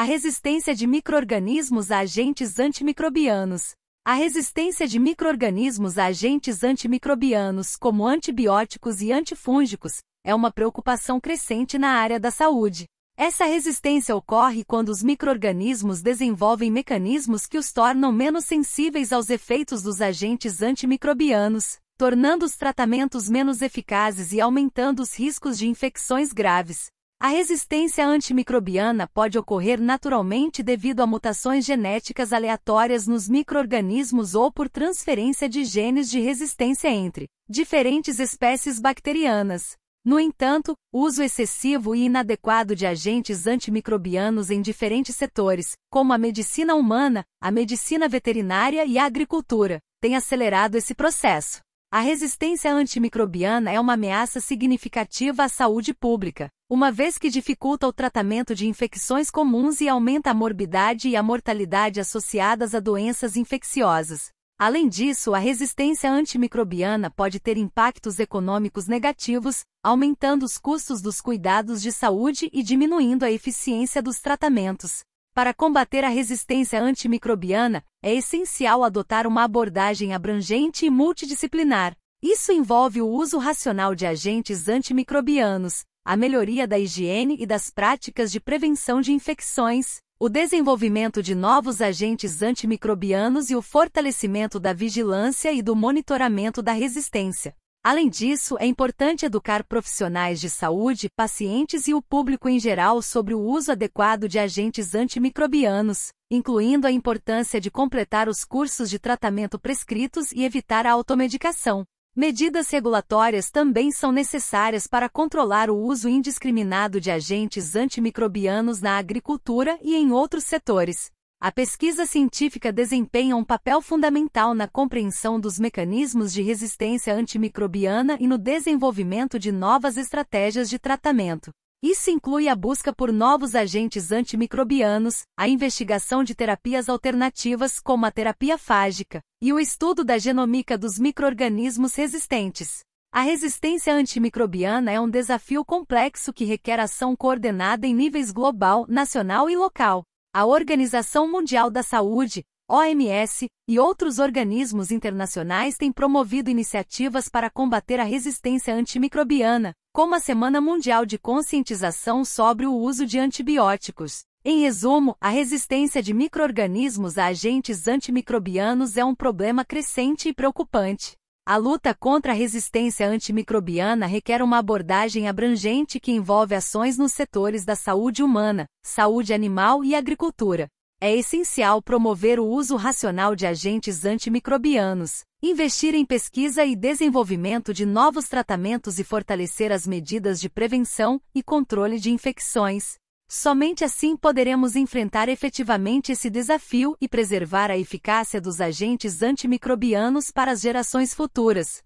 a resistência de microorganismos a agentes antimicrobianos. A resistência de microorganismos a agentes antimicrobianos, como antibióticos e antifúngicos, é uma preocupação crescente na área da saúde. Essa resistência ocorre quando os microorganismos desenvolvem mecanismos que os tornam menos sensíveis aos efeitos dos agentes antimicrobianos, tornando os tratamentos menos eficazes e aumentando os riscos de infecções graves. A resistência antimicrobiana pode ocorrer naturalmente devido a mutações genéticas aleatórias nos microorganismos ou por transferência de genes de resistência entre diferentes espécies bacterianas. No entanto, uso excessivo e inadequado de agentes antimicrobianos em diferentes setores, como a medicina humana, a medicina veterinária e a agricultura, tem acelerado esse processo. A resistência antimicrobiana é uma ameaça significativa à saúde pública, uma vez que dificulta o tratamento de infecções comuns e aumenta a morbidade e a mortalidade associadas a doenças infecciosas. Além disso, a resistência antimicrobiana pode ter impactos econômicos negativos, aumentando os custos dos cuidados de saúde e diminuindo a eficiência dos tratamentos. Para combater a resistência antimicrobiana, é essencial adotar uma abordagem abrangente e multidisciplinar. Isso envolve o uso racional de agentes antimicrobianos, a melhoria da higiene e das práticas de prevenção de infecções, o desenvolvimento de novos agentes antimicrobianos e o fortalecimento da vigilância e do monitoramento da resistência. Além disso, é importante educar profissionais de saúde, pacientes e o público em geral sobre o uso adequado de agentes antimicrobianos, incluindo a importância de completar os cursos de tratamento prescritos e evitar a automedicação. Medidas regulatórias também são necessárias para controlar o uso indiscriminado de agentes antimicrobianos na agricultura e em outros setores. A pesquisa científica desempenha um papel fundamental na compreensão dos mecanismos de resistência antimicrobiana e no desenvolvimento de novas estratégias de tratamento. Isso inclui a busca por novos agentes antimicrobianos, a investigação de terapias alternativas como a terapia fágica e o estudo da genomica dos microorganismos resistentes. A resistência antimicrobiana é um desafio complexo que requer ação coordenada em níveis global, nacional e local. A Organização Mundial da Saúde, OMS, e outros organismos internacionais têm promovido iniciativas para combater a resistência antimicrobiana, como a Semana Mundial de Conscientização sobre o Uso de Antibióticos. Em resumo, a resistência de microorganismos a agentes antimicrobianos é um problema crescente e preocupante. A luta contra a resistência antimicrobiana requer uma abordagem abrangente que envolve ações nos setores da saúde humana, saúde animal e agricultura. É essencial promover o uso racional de agentes antimicrobianos, investir em pesquisa e desenvolvimento de novos tratamentos e fortalecer as medidas de prevenção e controle de infecções. Somente assim poderemos enfrentar efetivamente esse desafio e preservar a eficácia dos agentes antimicrobianos para as gerações futuras.